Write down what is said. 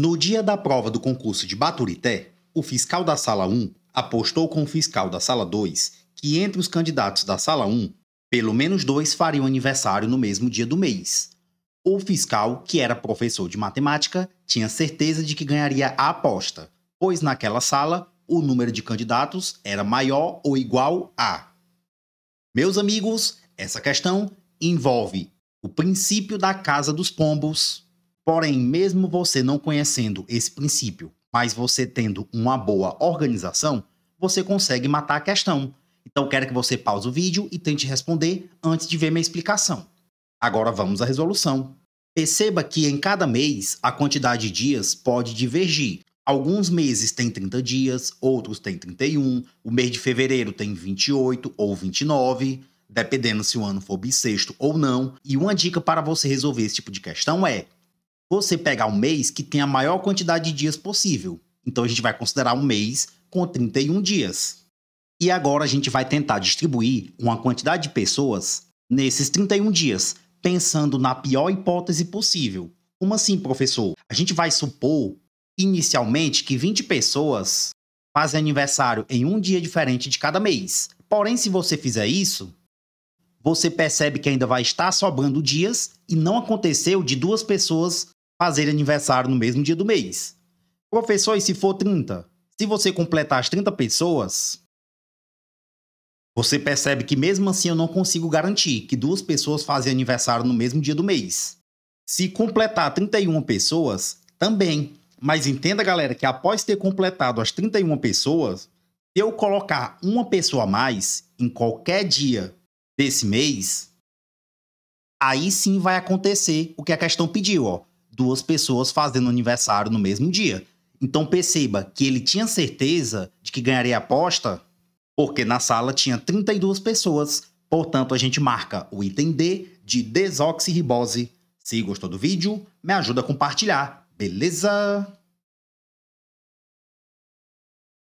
No dia da prova do concurso de Baturité, o fiscal da Sala 1 apostou com o fiscal da Sala 2 que entre os candidatos da Sala 1, pelo menos dois fariam aniversário no mesmo dia do mês. O fiscal, que era professor de matemática, tinha certeza de que ganharia a aposta, pois naquela sala o número de candidatos era maior ou igual a. Meus amigos, essa questão envolve o princípio da casa dos pombos, Porém, mesmo você não conhecendo esse princípio, mas você tendo uma boa organização, você consegue matar a questão. Então, quero que você pause o vídeo e tente responder antes de ver minha explicação. Agora vamos à resolução. Perceba que em cada mês a quantidade de dias pode divergir. Alguns meses têm 30 dias, outros têm 31, o mês de fevereiro tem 28 ou 29, dependendo se o ano for bissexto ou não. E uma dica para você resolver esse tipo de questão é: você pegar um mês que tem a maior quantidade de dias possível. Então a gente vai considerar um mês com 31 dias. E agora a gente vai tentar distribuir uma quantidade de pessoas nesses 31 dias, pensando na pior hipótese possível. Como assim, professor? A gente vai supor inicialmente que 20 pessoas fazem aniversário em um dia diferente de cada mês. Porém, se você fizer isso, você percebe que ainda vai estar sobrando dias e não aconteceu de duas pessoas fazer aniversário no mesmo dia do mês. Professor, e se for 30? Se você completar as 30 pessoas, você percebe que mesmo assim eu não consigo garantir que duas pessoas fazem aniversário no mesmo dia do mês. Se completar 31 pessoas, também. Mas entenda, galera, que após ter completado as 31 pessoas, se eu colocar uma pessoa a mais em qualquer dia desse mês, aí sim vai acontecer o que a questão pediu, ó duas pessoas fazendo aniversário no mesmo dia. Então perceba que ele tinha certeza de que ganharia a aposta, porque na sala tinha 32 pessoas. Portanto, a gente marca o item D de desoxirribose. Se gostou do vídeo, me ajuda a compartilhar, beleza?